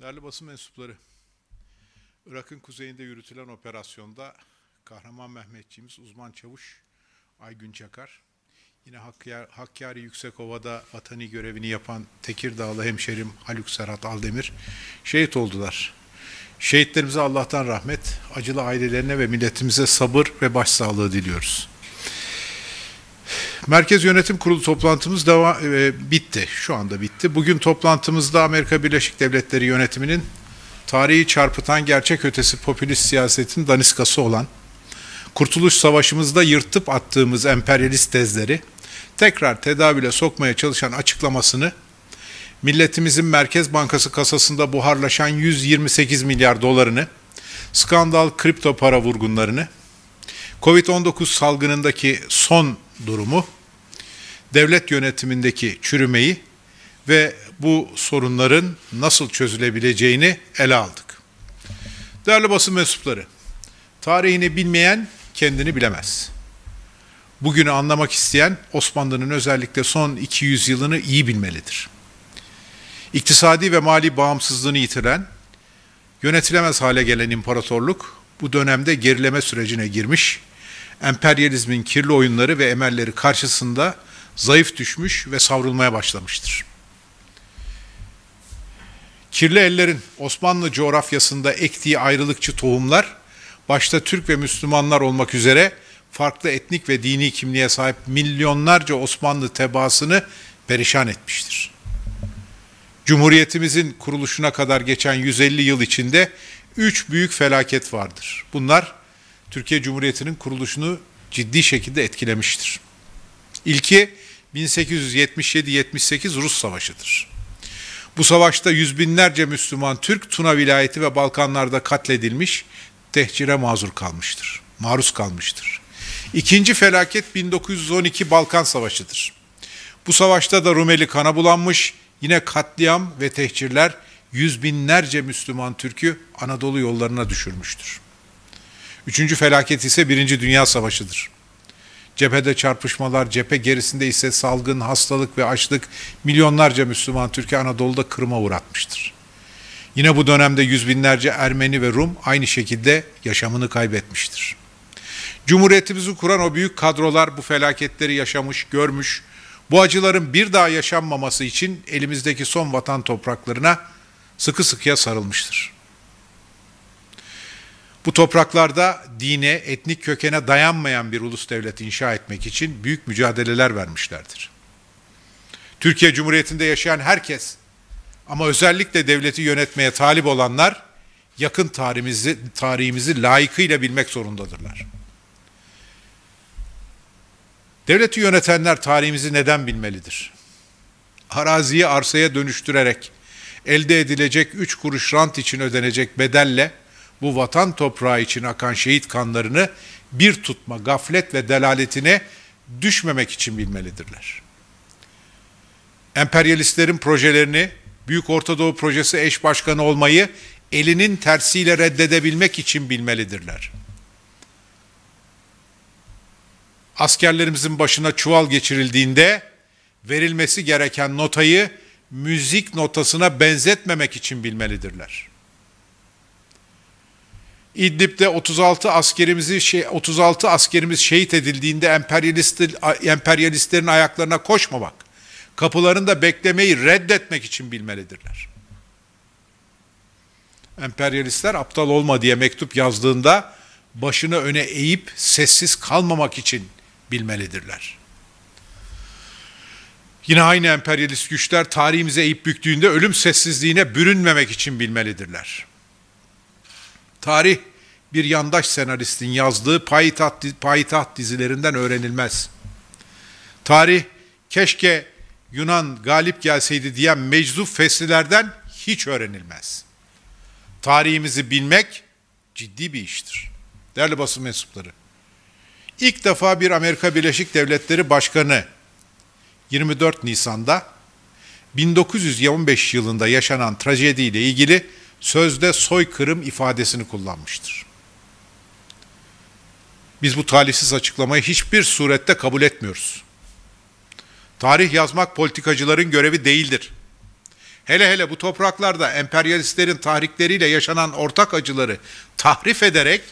Değerli basın mensupları, Irak'ın kuzeyinde yürütülen operasyonda Kahraman Mehmetçiğimiz uzman çavuş Aygün Çakar, yine Hakkari, Yüksekova'da vatani görevini yapan Tekirdağlı hemşerim Haluk Serhat Aldemir şehit oldular. Şehitlerimize Allah'tan rahmet, acılı ailelerine ve milletimize sabır ve başsağlığı diliyoruz. Merkez Yönetim Kurulu toplantımız deva, e, bitti. Şu anda bitti. Bugün toplantımızda Amerika Birleşik Devletleri yönetiminin tarihi çarpıtan gerçek ötesi popülist siyasetin daniskası olan Kurtuluş Savaşımızda yırtıp attığımız emperyalist tezleri tekrar tedavüle sokmaya çalışan açıklamasını milletimizin Merkez Bankası kasasında buharlaşan 128 milyar dolarını, skandal kripto para vurgunlarını, Covid-19 salgınındaki son durumu devlet yönetimindeki çürümeyi ve bu sorunların nasıl çözülebileceğini ele aldık. Değerli basın mensupları, tarihini bilmeyen kendini bilemez. Bugünü anlamak isteyen Osmanlı'nın özellikle son 200 yılını iyi bilmelidir. İktisadi ve mali bağımsızlığını yitiren, yönetilemez hale gelen imparatorluk bu dönemde gerileme sürecine girmiş, emperyalizmin kirli oyunları ve emelleri karşısında zayıf düşmüş ve savrulmaya başlamıştır. Kirli ellerin Osmanlı coğrafyasında ektiği ayrılıkçı tohumlar, başta Türk ve Müslümanlar olmak üzere farklı etnik ve dini kimliğe sahip milyonlarca Osmanlı tebaasını perişan etmiştir. Cumhuriyetimizin kuruluşuna kadar geçen 150 yıl içinde üç büyük felaket vardır. Bunlar Türkiye Cumhuriyeti'nin kuruluşunu ciddi şekilde etkilemiştir. İlki 1877-78 Rus Savaşı'dır. Bu savaşta yüz binlerce Müslüman Türk Tuna vilayeti ve Balkanlarda katledilmiş, tehcire mazur kalmıştır. Maruz kalmıştır. İkinci felaket 1912 Balkan Savaşı'dır. Bu savaşta da Rumeli kana bulanmış, yine katliam ve tehcirler yüz binlerce Müslüman Türk'ü Anadolu yollarına düşürmüştür. Üçüncü felaket ise Birinci Dünya Savaşı'dır. Cephede çarpışmalar, cephe gerisinde ise salgın, hastalık ve açlık milyonlarca Müslüman Türkiye Anadolu'da kırıma uğratmıştır. Yine bu dönemde yüz binlerce Ermeni ve Rum aynı şekilde yaşamını kaybetmiştir. Cumhuriyetimizi kuran o büyük kadrolar bu felaketleri yaşamış, görmüş, bu acıların bir daha yaşanmaması için elimizdeki son vatan topraklarına sıkı sıkıya sarılmıştır.'' Bu topraklarda dine, etnik kökene dayanmayan bir ulus devlet inşa etmek için büyük mücadeleler vermişlerdir. Türkiye Cumhuriyeti'nde yaşayan herkes ama özellikle devleti yönetmeye talip olanlar yakın tarihimizi, tarihimizi layıkıyla bilmek zorundadırlar. Devleti yönetenler tarihimizi neden bilmelidir? Araziyi arsaya dönüştürerek elde edilecek üç kuruş rant için ödenecek bedelle bu vatan toprağı için akan şehit kanlarını bir tutma gaflet ve delaletine düşmemek için bilmelidirler. Emperyalistlerin projelerini, Büyük Orta Doğu Projesi eş başkanı olmayı elinin tersiyle reddedebilmek için bilmelidirler. Askerlerimizin başına çuval geçirildiğinde verilmesi gereken notayı müzik notasına benzetmemek için bilmelidirler.'' İdlib'de 36 askerimizi 36 şey, askerimiz şehit edildiğinde emperyalist, emperyalistlerin ayaklarına koşmamak, kapılarında beklemeyi reddetmek için bilmelidirler. Emperyalistler aptal olma diye mektup yazdığında başını öne eğip sessiz kalmamak için bilmelidirler. Yine aynı emperyalist güçler tarihimize eğip büktüğünde ölüm sessizliğine bürünmemek için bilmelidirler.'' Tarih bir yandaş senaristin yazdığı payitaht, payitaht dizilerinden öğrenilmez. Tarih keşke Yunan galip gelseydi diyen meczup feslilerden hiç öğrenilmez. Tarihimizi bilmek ciddi bir iştir. Değerli basın mensupları, ilk defa bir Amerika Birleşik Devletleri Başkanı 24 Nisan'da 1915 yılında yaşanan trajediyle ilgili sözde soykırım ifadesini kullanmıştır. Biz bu talihsiz açıklamayı hiçbir surette kabul etmiyoruz. Tarih yazmak politikacıların görevi değildir. Hele hele bu topraklarda emperyalistlerin tahrikleriyle yaşanan ortak acıları tahrif ederek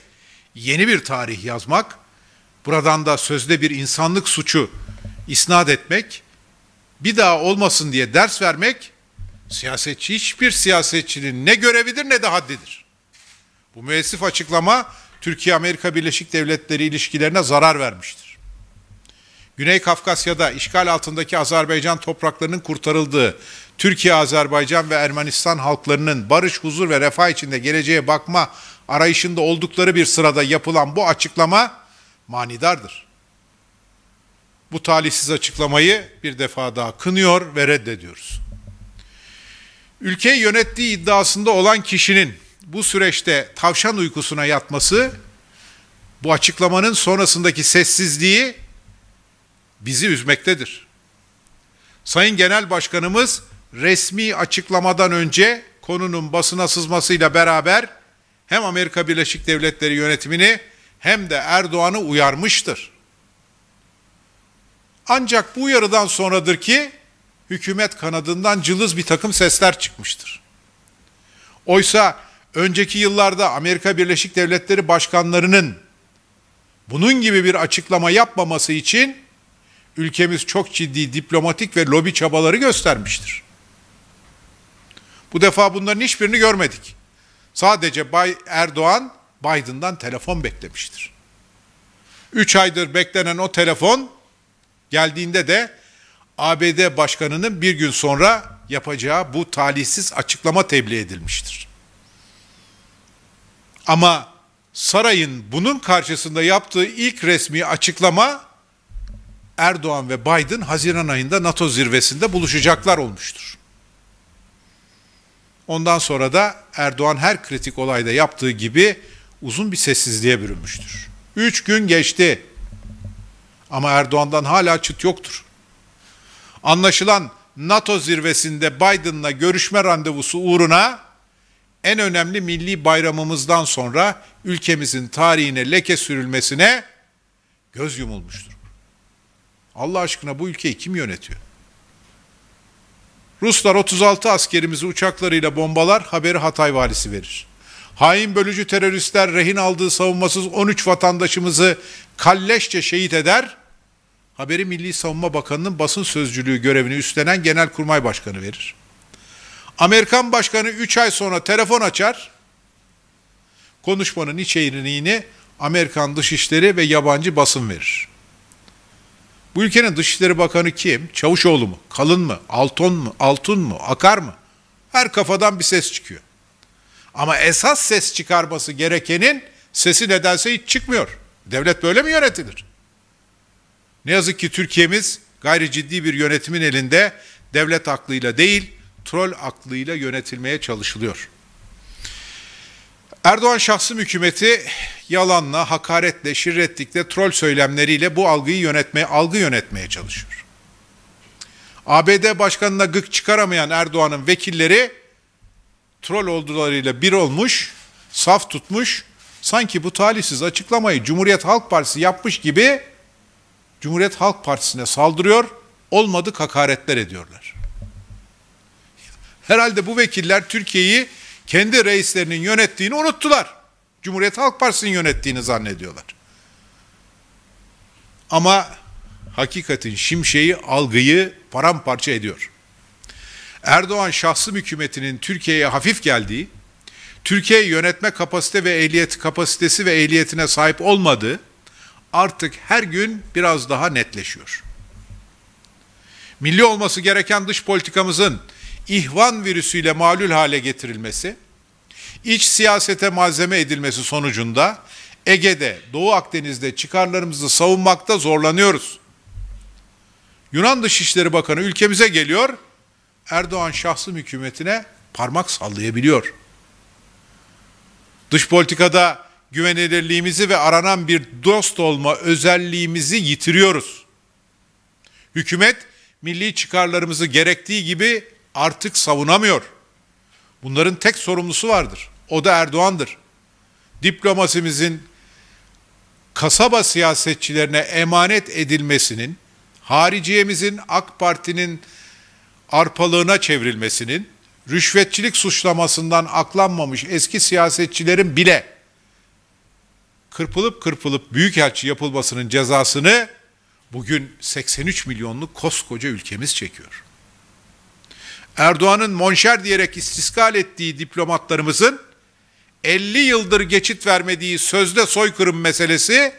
yeni bir tarih yazmak, buradan da sözde bir insanlık suçu isnat etmek, bir daha olmasın diye ders vermek Siyasetçi hiçbir siyasetçinin ne görevidir ne de haddidir. Bu müessif açıklama Türkiye-Amerika Birleşik Devletleri ilişkilerine zarar vermiştir. Güney Kafkasya'da işgal altındaki Azerbaycan topraklarının kurtarıldığı, Türkiye, Azerbaycan ve Ermenistan halklarının barış, huzur ve refah içinde geleceğe bakma arayışında oldukları bir sırada yapılan bu açıklama manidardır. Bu talihsiz açıklamayı bir defa daha kınıyor ve reddediyoruz. Ülkeyi yönettiği iddiasında olan kişinin bu süreçte tavşan uykusuna yatması, bu açıklamanın sonrasındaki sessizliği bizi üzmektedir. Sayın Genel Başkanımız resmi açıklamadan önce konunun basına sızmasıyla beraber hem Amerika Birleşik Devletleri yönetimini hem de Erdoğan'ı uyarmıştır. Ancak bu uyarıdan sonradır ki hükümet kanadından cılız bir takım sesler çıkmıştır. Oysa önceki yıllarda Amerika Birleşik Devletleri başkanlarının bunun gibi bir açıklama yapmaması için ülkemiz çok ciddi diplomatik ve lobi çabaları göstermiştir. Bu defa bunların hiçbirini görmedik. Sadece Bay Erdoğan Biden'dan telefon beklemiştir. Üç aydır beklenen o telefon geldiğinde de ABD Başkanı'nın bir gün sonra yapacağı bu talihsiz açıklama tebliğ edilmiştir. Ama sarayın bunun karşısında yaptığı ilk resmi açıklama Erdoğan ve Biden Haziran ayında NATO zirvesinde buluşacaklar olmuştur. Ondan sonra da Erdoğan her kritik olayda yaptığı gibi uzun bir sessizliğe bürünmüştür. Üç gün geçti ama Erdoğan'dan hala çıt yoktur. Anlaşılan NATO zirvesinde Biden'la görüşme randevusu uğruna en önemli milli bayramımızdan sonra ülkemizin tarihine leke sürülmesine göz yumulmuştur. Allah aşkına bu ülkeyi kim yönetiyor? Ruslar 36 askerimizi uçaklarıyla bombalar, haberi Hatay valisi verir. Hain bölücü teröristler rehin aldığı savunmasız 13 vatandaşımızı kalleşçe şehit eder, haberi Milli Savunma Bakanı'nın basın sözcülüğü görevini üstlenen Genelkurmay Başkanı verir. Amerikan Başkanı 3 ay sonra telefon açar. Konuşmanın içeriğini Amerikan Dışişleri ve yabancı basın verir. Bu ülkenin Dışişleri Bakanı kim? Çavuşoğlu mu? Kalın mı? Alton mu? Altun mu? Akar mı? Her kafadan bir ses çıkıyor. Ama esas ses çıkarması gerekenin sesi nedense hiç çıkmıyor. Devlet böyle mi yönetilir? Ne yazık ki Türkiye'miz gayri ciddi bir yönetimin elinde devlet aklıyla değil, troll aklıyla yönetilmeye çalışılıyor. Erdoğan şahsım hükümeti yalanla, hakaretle, şirretlikle, troll söylemleriyle bu algıyı yönetmeye, algı yönetmeye çalışıyor. ABD başkanına gık çıkaramayan Erdoğan'ın vekilleri troll oldularıyla bir olmuş, saf tutmuş, sanki bu talihsiz açıklamayı Cumhuriyet Halk Partisi yapmış gibi Cumhuriyet Halk Partisi'ne saldırıyor, olmadık hakaretler ediyorlar. Herhalde bu vekiller Türkiye'yi kendi reislerinin yönettiğini unuttular. Cumhuriyet Halk Partisi'nin yönettiğini zannediyorlar. Ama hakikatin şimşeği algıyı paramparça ediyor. Erdoğan şahsi hükümetinin Türkiye'ye hafif geldiği, Türkiye yönetme kapasite ve ehliyet kapasitesi ve ehliyetine sahip olmadığı, artık her gün biraz daha netleşiyor. Milli olması gereken dış politikamızın ihvan virüsüyle malul hale getirilmesi, iç siyasete malzeme edilmesi sonucunda Ege'de, Doğu Akdeniz'de çıkarlarımızı savunmakta zorlanıyoruz. Yunan Dışişleri Bakanı ülkemize geliyor, Erdoğan şahsım hükümetine parmak sallayabiliyor. Dış politikada güvenilirliğimizi ve aranan bir dost olma özelliğimizi yitiriyoruz. Hükümet milli çıkarlarımızı gerektiği gibi artık savunamıyor. Bunların tek sorumlusu vardır. O da Erdoğan'dır. Diplomasimizin kasaba siyasetçilerine emanet edilmesinin, hariciyemizin AK Parti'nin arpalığına çevrilmesinin, rüşvetçilik suçlamasından aklanmamış eski siyasetçilerin bile kırpılıp kırpılıp büyükelçi yapılmasının cezasını bugün 83 milyonluk koskoca ülkemiz çekiyor. Erdoğan'ın monşer diyerek istiskal ettiği diplomatlarımızın 50 yıldır geçit vermediği sözde soykırım meselesi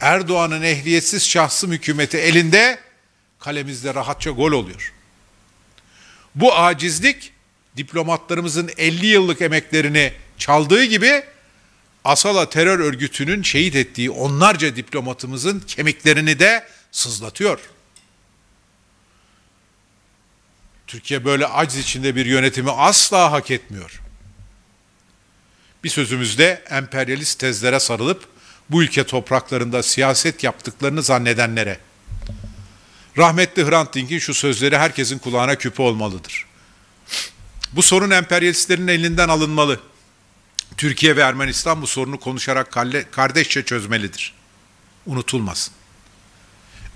Erdoğan'ın ehliyetsiz şahsım hükümeti elinde kalemizde rahatça gol oluyor. Bu acizlik diplomatlarımızın 50 yıllık emeklerini çaldığı gibi Asala terör örgütünün şehit ettiği onlarca diplomatımızın kemiklerini de sızlatıyor. Türkiye böyle aciz içinde bir yönetimi asla hak etmiyor. Bir sözümüzde emperyalist tezlere sarılıp bu ülke topraklarında siyaset yaptıklarını zannedenlere. Rahmetli Hrant Dink'in şu sözleri herkesin kulağına küpe olmalıdır. Bu sorun emperyalistlerin elinden alınmalı.'' Türkiye ve Ermenistan bu sorunu konuşarak kardeşçe çözmelidir. Unutulmasın.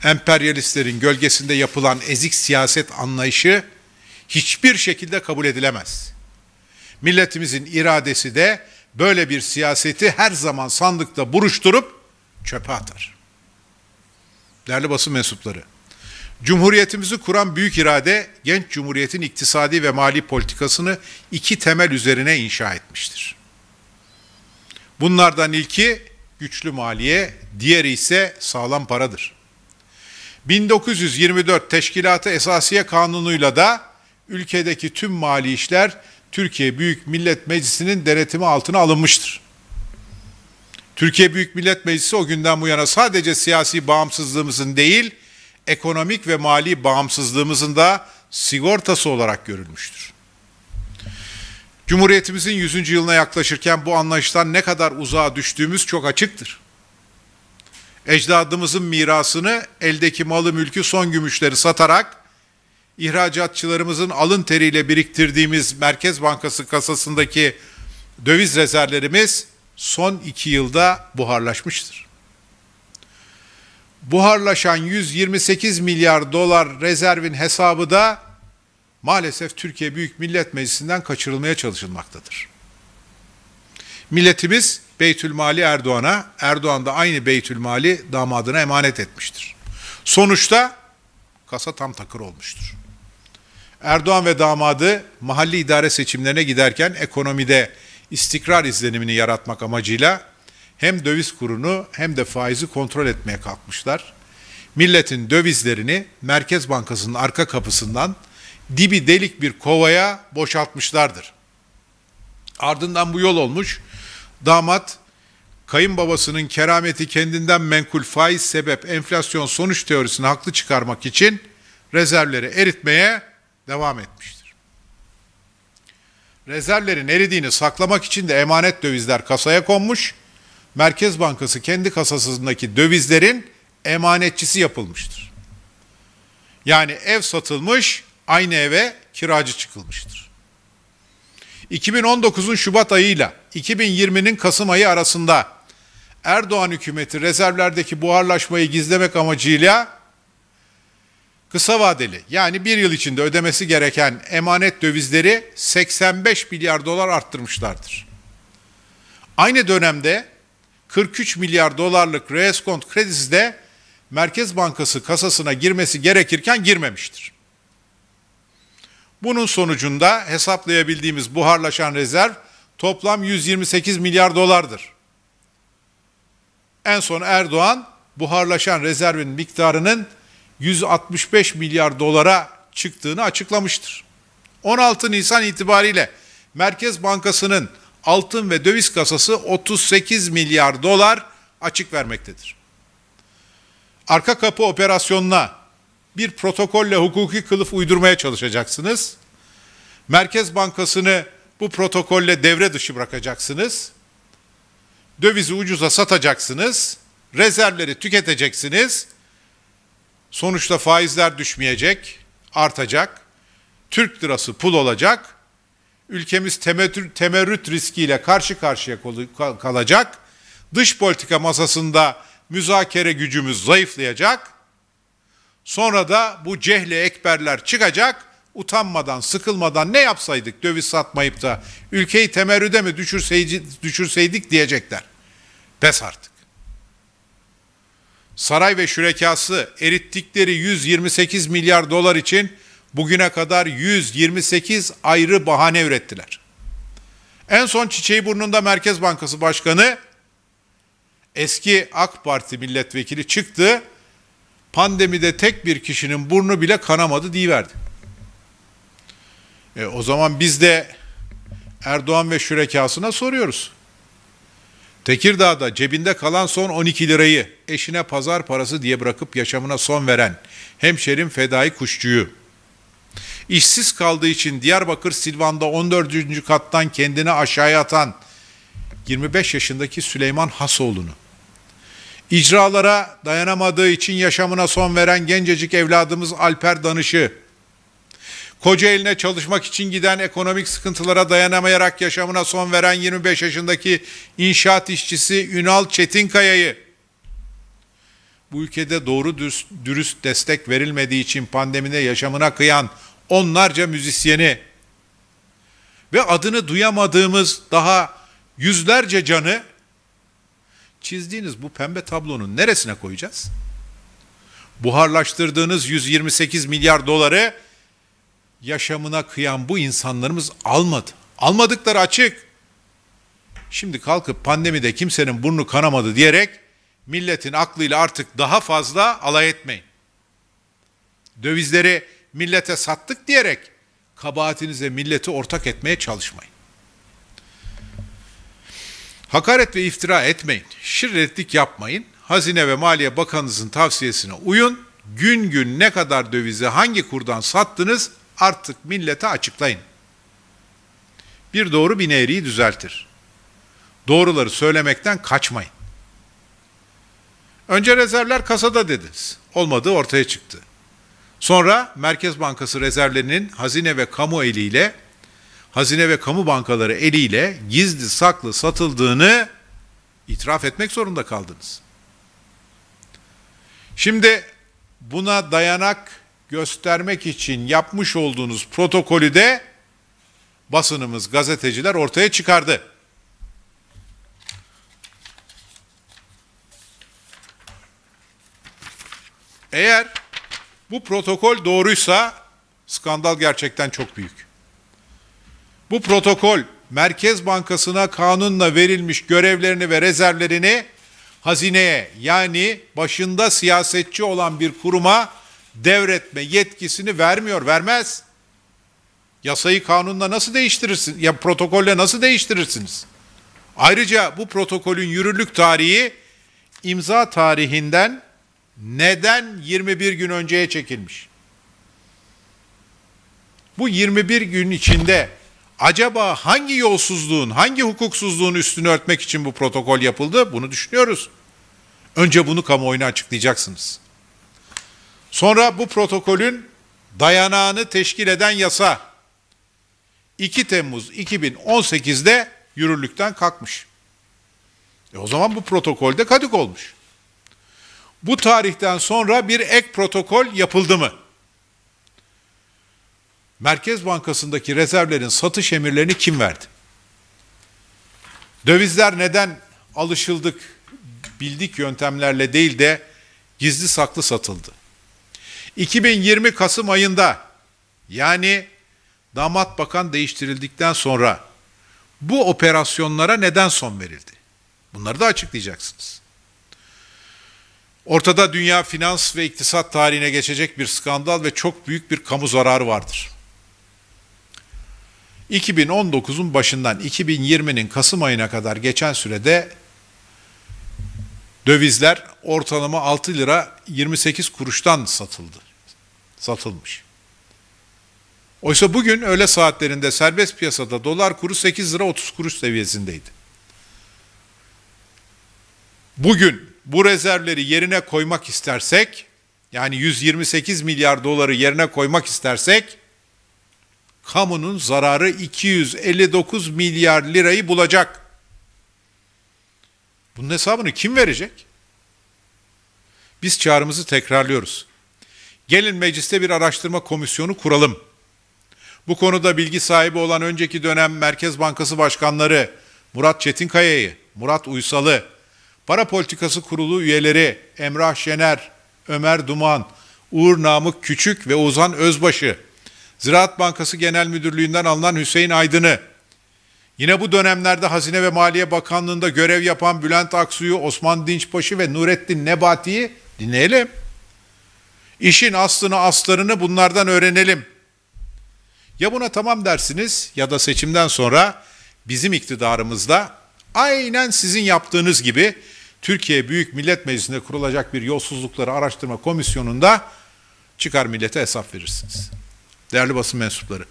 Emperyalistlerin gölgesinde yapılan ezik siyaset anlayışı hiçbir şekilde kabul edilemez. Milletimizin iradesi de böyle bir siyaseti her zaman sandıkta buruşturup çöpe atar. Değerli basın mensupları, Cumhuriyetimizi kuran büyük irade, genç cumhuriyetin iktisadi ve mali politikasını iki temel üzerine inşa etmiştir. Bunlardan ilki güçlü maliye, diğeri ise sağlam paradır. 1924 Teşkilatı Esasiye Kanunu'yla da ülkedeki tüm mali işler Türkiye Büyük Millet Meclisi'nin denetimi altına alınmıştır. Türkiye Büyük Millet Meclisi o günden bu yana sadece siyasi bağımsızlığımızın değil, ekonomik ve mali bağımsızlığımızın da sigortası olarak görülmüştür. Cumhuriyetimizin 100. yılına yaklaşırken bu anlayıştan ne kadar uzağa düştüğümüz çok açıktır. Ecdadımızın mirasını eldeki malı mülkü son gümüşleri satarak ihracatçılarımızın alın teriyle biriktirdiğimiz Merkez Bankası kasasındaki döviz rezervlerimiz son iki yılda buharlaşmıştır. Buharlaşan 128 milyar dolar rezervin hesabı da maalesef Türkiye Büyük Millet Meclisi'nden kaçırılmaya çalışılmaktadır. Milletimiz Beytülmali Erdoğan'a, Erdoğan da aynı Beytülmali damadına emanet etmiştir. Sonuçta kasa tam takır olmuştur. Erdoğan ve damadı mahalli idare seçimlerine giderken ekonomide istikrar izlenimini yaratmak amacıyla hem döviz kurunu hem de faizi kontrol etmeye kalkmışlar. Milletin dövizlerini Merkez Bankası'nın arka kapısından dibi delik bir kovaya boşaltmışlardır. Ardından bu yol olmuş. Damat kayınbabasının kerameti kendinden menkul faiz sebep enflasyon sonuç teorisini haklı çıkarmak için rezervleri eritmeye devam etmiştir. Rezervlerin eridiğini saklamak için de emanet dövizler kasaya konmuş. Merkez Bankası kendi kasasındaki dövizlerin emanetçisi yapılmıştır. Yani ev satılmış, aynı eve kiracı çıkılmıştır. 2019'un Şubat ayıyla 2020'nin Kasım ayı arasında Erdoğan hükümeti rezervlerdeki buharlaşmayı gizlemek amacıyla kısa vadeli yani bir yıl içinde ödemesi gereken emanet dövizleri 85 milyar dolar arttırmışlardır. Aynı dönemde 43 milyar dolarlık reeskont kredisi de Merkez Bankası kasasına girmesi gerekirken girmemiştir. Bunun sonucunda hesaplayabildiğimiz buharlaşan rezerv toplam 128 milyar dolardır. En son Erdoğan buharlaşan rezervin miktarının 165 milyar dolara çıktığını açıklamıştır. 16 Nisan itibariyle Merkez Bankası'nın altın ve döviz kasası 38 milyar dolar açık vermektedir. Arka kapı operasyonuna bir protokolle hukuki kılıf uydurmaya çalışacaksınız. Merkez Bankası'nı bu protokolle devre dışı bırakacaksınız. Dövizi ucuza satacaksınız. Rezervleri tüketeceksiniz. Sonuçta faizler düşmeyecek, artacak. Türk lirası pul olacak. Ülkemiz temerrüt, riskiyle karşı karşıya kalacak. Dış politika masasında müzakere gücümüz zayıflayacak Sonra da bu cehli ekberler çıkacak. Utanmadan, sıkılmadan ne yapsaydık döviz satmayıp da ülkeyi temerrüde mi düşürseydik, diyecekler. Pes artık. Saray ve şürekası erittikleri 128 milyar dolar için bugüne kadar 128 ayrı bahane ürettiler. En son çiçeği burnunda Merkez Bankası Başkanı eski AK Parti milletvekili çıktı pandemide tek bir kişinin burnu bile kanamadı diyiverdi. E, o zaman biz de Erdoğan ve şürekasına soruyoruz. Tekirdağ'da cebinde kalan son 12 lirayı eşine pazar parası diye bırakıp yaşamına son veren hemşerim Fedai Kuşçu'yu, işsiz kaldığı için Diyarbakır Silvan'da 14. kattan kendini aşağıya atan 25 yaşındaki Süleyman Hasoğlu'nu, İcra'lara dayanamadığı için yaşamına son veren gencecik evladımız Alper Danış'ı, koca eline çalışmak için giden ekonomik sıkıntılara dayanamayarak yaşamına son veren 25 yaşındaki inşaat işçisi Ünal Çetinkaya'yı, bu ülkede doğru dürüst, dürüst destek verilmediği için pandemide yaşamına kıyan onlarca müzisyeni ve adını duyamadığımız daha yüzlerce canı Çizdiğiniz bu pembe tablonun neresine koyacağız? Buharlaştırdığınız 128 milyar doları yaşamına kıyan bu insanlarımız almadı. Almadıkları açık. Şimdi kalkıp pandemide kimsenin burnu kanamadı diyerek milletin aklıyla artık daha fazla alay etmeyin. Dövizleri millete sattık diyerek kabahatinize milleti ortak etmeye çalışmayın. Hakaret ve iftira etmeyin, şirretlik yapmayın, Hazine ve Maliye Bakanınızın tavsiyesine uyun, gün gün ne kadar dövizi hangi kurdan sattınız artık millete açıklayın. Bir doğru bir eğriyi düzeltir. Doğruları söylemekten kaçmayın. Önce rezervler kasada dediniz. Olmadığı ortaya çıktı. Sonra Merkez Bankası rezervlerinin hazine ve kamu eliyle hazine ve kamu bankaları eliyle gizli saklı satıldığını itiraf etmek zorunda kaldınız. Şimdi buna dayanak göstermek için yapmış olduğunuz protokolü de basınımız, gazeteciler ortaya çıkardı. Eğer bu protokol doğruysa skandal gerçekten çok büyük. Bu protokol Merkez Bankası'na kanunla verilmiş görevlerini ve rezervlerini hazineye yani başında siyasetçi olan bir kuruma devretme yetkisini vermiyor, vermez. Yasayı kanunla nasıl değiştirirsin? Ya protokolle nasıl değiştirirsiniz? Ayrıca bu protokolün yürürlük tarihi imza tarihinden neden 21 gün önceye çekilmiş? Bu 21 gün içinde Acaba hangi yolsuzluğun, hangi hukuksuzluğun üstünü örtmek için bu protokol yapıldı? Bunu düşünüyoruz. Önce bunu kamuoyuna açıklayacaksınız. Sonra bu protokolün dayanağını teşkil eden yasa 2 Temmuz 2018'de yürürlükten kalkmış. E o zaman bu protokolde kadık olmuş. Bu tarihten sonra bir ek protokol yapıldı mı? Merkez Bankası'ndaki rezervlerin satış emirlerini kim verdi? Dövizler neden alışıldık, bildik yöntemlerle değil de gizli saklı satıldı? 2020 Kasım ayında yani damat bakan değiştirildikten sonra bu operasyonlara neden son verildi? Bunları da açıklayacaksınız. Ortada dünya finans ve iktisat tarihine geçecek bir skandal ve çok büyük bir kamu zararı vardır. 2019'un başından 2020'nin Kasım ayına kadar geçen sürede dövizler ortalama 6 lira 28 kuruştan satıldı. Satılmış. Oysa bugün öğle saatlerinde serbest piyasada dolar kuru 8 lira 30 kuruş seviyesindeydi. Bugün bu rezervleri yerine koymak istersek yani 128 milyar doları yerine koymak istersek kamunun zararı 259 milyar lirayı bulacak. Bunun hesabını kim verecek? Biz çağrımızı tekrarlıyoruz. Gelin mecliste bir araştırma komisyonu kuralım. Bu konuda bilgi sahibi olan önceki dönem Merkez Bankası başkanları Murat Çetinkaya'yı, Murat Uysal'ı, Para Politikası Kurulu üyeleri Emrah Şener, Ömer Duman, Uğur Namık Küçük ve Ozan Özbaşı Ziraat Bankası Genel Müdürlüğü'nden alınan Hüseyin Aydın'ı, yine bu dönemlerde Hazine ve Maliye Bakanlığı'nda görev yapan Bülent Aksu'yu, Osman Dinçbaşı ve Nurettin Nebati'yi dinleyelim. İşin aslını aslarını bunlardan öğrenelim. Ya buna tamam dersiniz ya da seçimden sonra bizim iktidarımızda aynen sizin yaptığınız gibi Türkiye Büyük Millet Meclisi'nde kurulacak bir yolsuzlukları araştırma komisyonunda çıkar millete hesap verirsiniz. Değerli basın mensupları.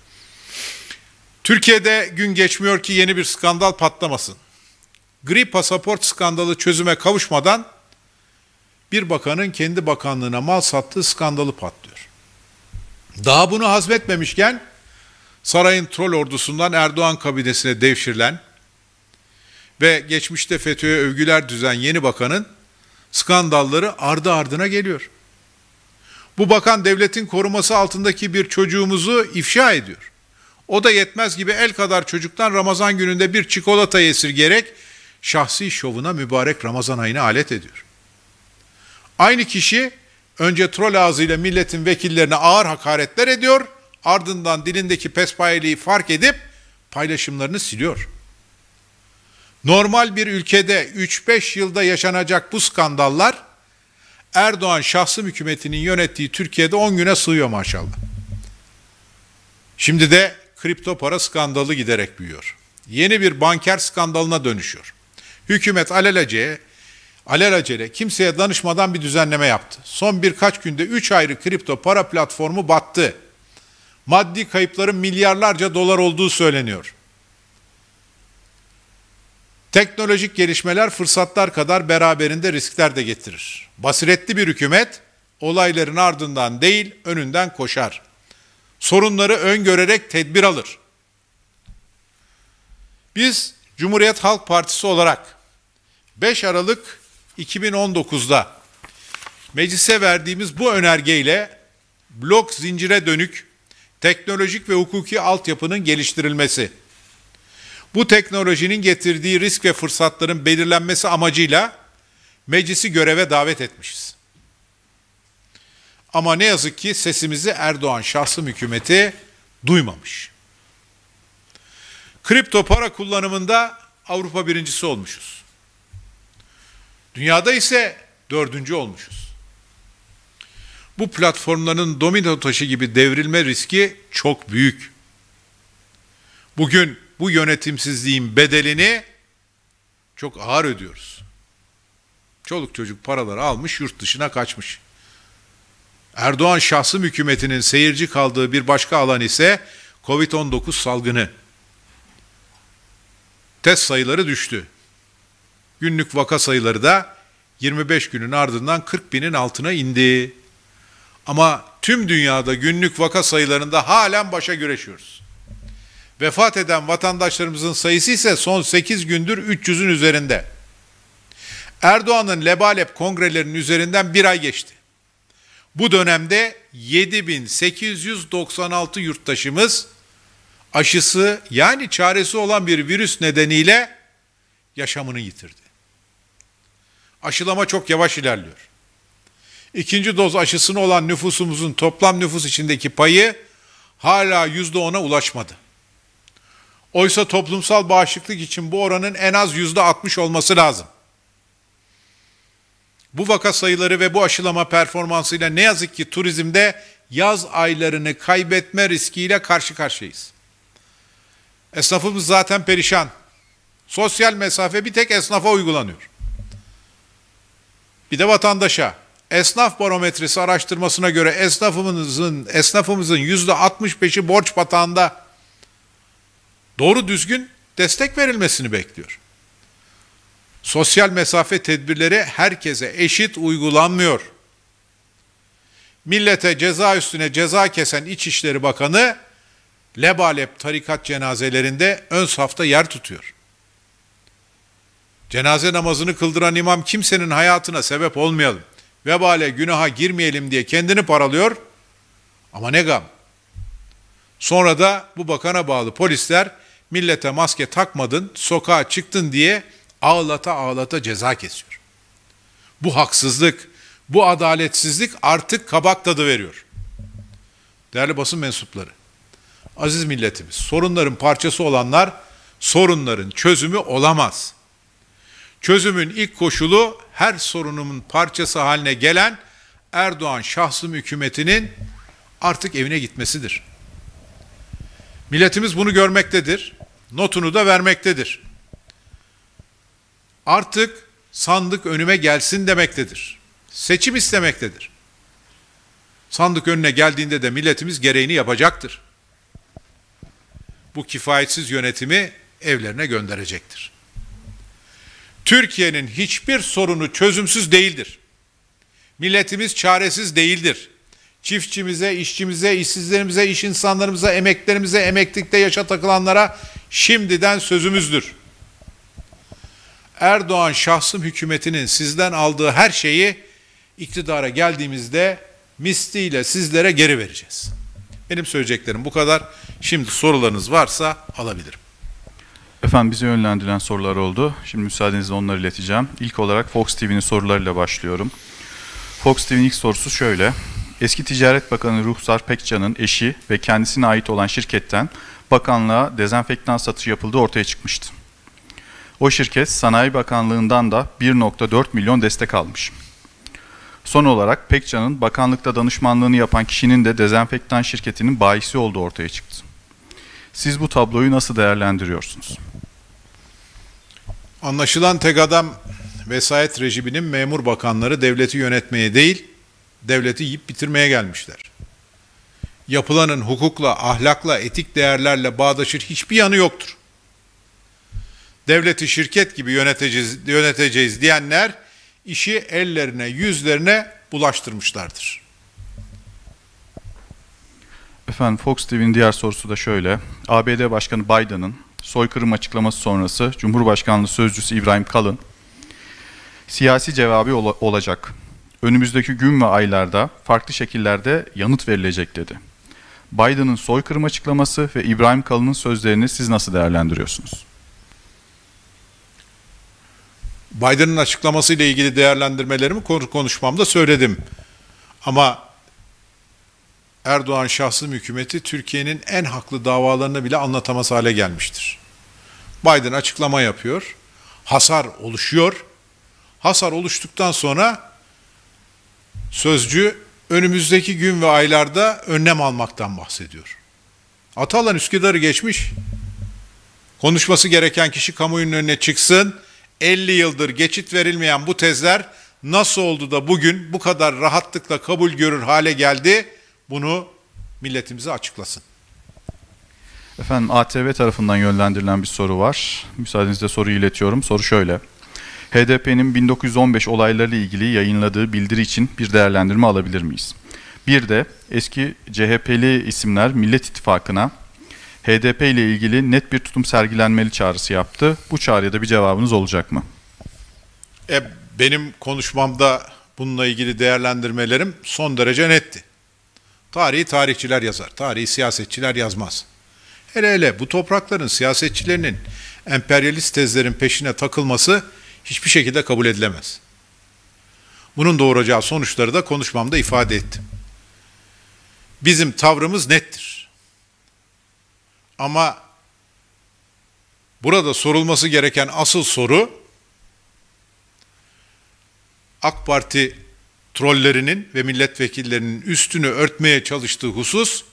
Türkiye'de gün geçmiyor ki yeni bir skandal patlamasın. Gri pasaport skandalı çözüme kavuşmadan bir bakanın kendi bakanlığına mal sattığı skandalı patlıyor. Daha bunu hazmetmemişken sarayın troll ordusundan Erdoğan kabinesine devşirilen ve geçmişte FETÖ'ye övgüler düzen yeni bakanın skandalları ardı ardına geliyor. Bu bakan devletin koruması altındaki bir çocuğumuzu ifşa ediyor. O da yetmez gibi el kadar çocuktan Ramazan gününde bir çikolata gerek, şahsi şovuna mübarek Ramazan ayını alet ediyor. Aynı kişi önce trol ağzıyla milletin vekillerine ağır hakaretler ediyor, ardından dilindeki pespayeliği fark edip paylaşımlarını siliyor. Normal bir ülkede 3-5 yılda yaşanacak bu skandallar Erdoğan şahsi hükümetinin yönettiği Türkiye'de 10 güne sığıyor maşallah. Şimdi de kripto para skandalı giderek büyüyor. Yeni bir banker skandalına dönüşüyor. Hükümet alelacele, alelacele kimseye danışmadan bir düzenleme yaptı. Son birkaç günde 3 ayrı kripto para platformu battı. Maddi kayıpların milyarlarca dolar olduğu söyleniyor. Teknolojik gelişmeler fırsatlar kadar beraberinde riskler de getirir. Basiretli bir hükümet olayların ardından değil önünden koşar. Sorunları öngörerek tedbir alır. Biz Cumhuriyet Halk Partisi olarak 5 Aralık 2019'da meclise verdiğimiz bu önergeyle blok zincire dönük teknolojik ve hukuki altyapının geliştirilmesi bu teknolojinin getirdiği risk ve fırsatların belirlenmesi amacıyla meclisi göreve davet etmişiz. Ama ne yazık ki sesimizi Erdoğan şahsım hükümeti duymamış. Kripto para kullanımında Avrupa birincisi olmuşuz. Dünyada ise dördüncü olmuşuz. Bu platformların domino taşı gibi devrilme riski çok büyük. Bugün bu yönetimsizliğin bedelini çok ağır ödüyoruz. Çoluk çocuk paraları almış yurt dışına kaçmış. Erdoğan şahsım hükümetinin seyirci kaldığı bir başka alan ise Covid-19 salgını. Test sayıları düştü. Günlük vaka sayıları da 25 günün ardından 40 binin altına indi. Ama tüm dünyada günlük vaka sayılarında halen başa güreşiyoruz. Vefat eden vatandaşlarımızın sayısı ise son 8 gündür 300'ün üzerinde. Erdoğan'ın lebalep kongrelerinin üzerinden bir ay geçti. Bu dönemde 7896 yurttaşımız aşısı yani çaresi olan bir virüs nedeniyle yaşamını yitirdi. Aşılama çok yavaş ilerliyor. İkinci doz aşısını olan nüfusumuzun toplam nüfus içindeki payı hala %10'a ulaşmadı. Oysa toplumsal bağışıklık için bu oranın en az yüzde 60 olması lazım. Bu vaka sayıları ve bu aşılama performansıyla ne yazık ki turizmde yaz aylarını kaybetme riskiyle karşı karşıyayız. Esnafımız zaten perişan. Sosyal mesafe bir tek esnafa uygulanıyor. Bir de vatandaşa. Esnaf barometresi araştırmasına göre esnafımızın esnafımızın %65'i borç batağında doğru düzgün destek verilmesini bekliyor. Sosyal mesafe tedbirleri herkese eşit uygulanmıyor. Millete ceza üstüne ceza kesen İçişleri Bakanı lebalep tarikat cenazelerinde ön safta yer tutuyor. Cenaze namazını kıldıran imam kimsenin hayatına sebep olmayalım. Vebale günaha girmeyelim diye kendini paralıyor. Ama ne gam. Sonra da bu bakana bağlı polisler millete maske takmadın, sokağa çıktın diye ağlata ağlata ceza kesiyor. Bu haksızlık, bu adaletsizlik artık kabak tadı veriyor. Değerli basın mensupları, aziz milletimiz, sorunların parçası olanlar sorunların çözümü olamaz. Çözümün ilk koşulu her sorunun parçası haline gelen Erdoğan şahsım hükümetinin artık evine gitmesidir. Milletimiz bunu görmektedir notunu da vermektedir. Artık sandık önüme gelsin demektedir. Seçim istemektedir. Sandık önüne geldiğinde de milletimiz gereğini yapacaktır. Bu kifayetsiz yönetimi evlerine gönderecektir. Türkiye'nin hiçbir sorunu çözümsüz değildir. Milletimiz çaresiz değildir. Çiftçimize, işçimize, işsizlerimize, iş insanlarımıza, emeklerimize, emeklilikte yaşa takılanlara şimdiden sözümüzdür. Erdoğan şahsım hükümetinin sizden aldığı her şeyi iktidara geldiğimizde misliyle sizlere geri vereceğiz. Benim söyleyeceklerim bu kadar. Şimdi sorularınız varsa alabilirim. Efendim bize yönlendiren sorular oldu. Şimdi müsaadenizle onları ileteceğim. İlk olarak Fox TV'nin sorularıyla başlıyorum. Fox TV'nin ilk sorusu şöyle. Eski Ticaret Bakanı Ruhsar Pekcan'ın eşi ve kendisine ait olan şirketten bakanlığa dezenfektan satışı yapıldığı ortaya çıkmıştı. O şirket Sanayi Bakanlığı'ndan da 1.4 milyon destek almış. Son olarak Pekcan'ın bakanlıkta danışmanlığını yapan kişinin de dezenfektan şirketinin bayisi olduğu ortaya çıktı. Siz bu tabloyu nasıl değerlendiriyorsunuz? Anlaşılan tek adam vesayet rejiminin memur bakanları devleti yönetmeye değil, devleti yiyip bitirmeye gelmişler yapılanın hukukla, ahlakla, etik değerlerle bağdaşır hiçbir yanı yoktur. Devleti şirket gibi yöneteceğiz, yöneteceğiz diyenler işi ellerine, yüzlerine bulaştırmışlardır. Efendim Fox TV'nin diğer sorusu da şöyle. ABD Başkanı Biden'ın soykırım açıklaması sonrası Cumhurbaşkanlığı Sözcüsü İbrahim Kalın siyasi cevabı ol olacak. Önümüzdeki gün ve aylarda farklı şekillerde yanıt verilecek dedi. Biden'ın soykırım açıklaması ve İbrahim Kalın'ın sözlerini siz nasıl değerlendiriyorsunuz? Biden'ın açıklamasıyla ilgili değerlendirmelerimi konuşmamda söyledim. Ama Erdoğan şahsım hükümeti Türkiye'nin en haklı davalarını bile anlatamaz hale gelmiştir. Biden açıklama yapıyor. Hasar oluşuyor. Hasar oluştuktan sonra sözcü önümüzdeki gün ve aylarda önlem almaktan bahsediyor. Atalan Üsküdar'ı geçmiş. Konuşması gereken kişi kamuoyunun önüne çıksın. 50 yıldır geçit verilmeyen bu tezler nasıl oldu da bugün bu kadar rahatlıkla kabul görür hale geldi? Bunu milletimize açıklasın. Efendim ATV tarafından yönlendirilen bir soru var. Müsaadenizle soruyu iletiyorum. Soru şöyle. HDP'nin 1915 olaylarıyla ilgili yayınladığı bildiri için bir değerlendirme alabilir miyiz? Bir de eski CHP'li isimler Millet İttifakı'na HDP ile ilgili net bir tutum sergilenmeli çağrısı yaptı. Bu çağrıya da bir cevabınız olacak mı? E, benim konuşmamda bununla ilgili değerlendirmelerim son derece netti. Tarihi tarihçiler yazar, tarihi siyasetçiler yazmaz. Hele hele bu toprakların siyasetçilerinin emperyalist tezlerin peşine takılması hiçbir şekilde kabul edilemez. Bunun doğuracağı sonuçları da konuşmamda ifade ettim. Bizim tavrımız nettir. Ama burada sorulması gereken asıl soru AK Parti trollerinin ve milletvekillerinin üstünü örtmeye çalıştığı husus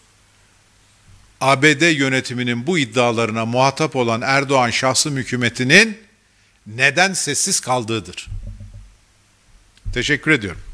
ABD yönetiminin bu iddialarına muhatap olan Erdoğan şahsı hükümetinin neden sessiz kaldığıdır. Teşekkür ediyorum.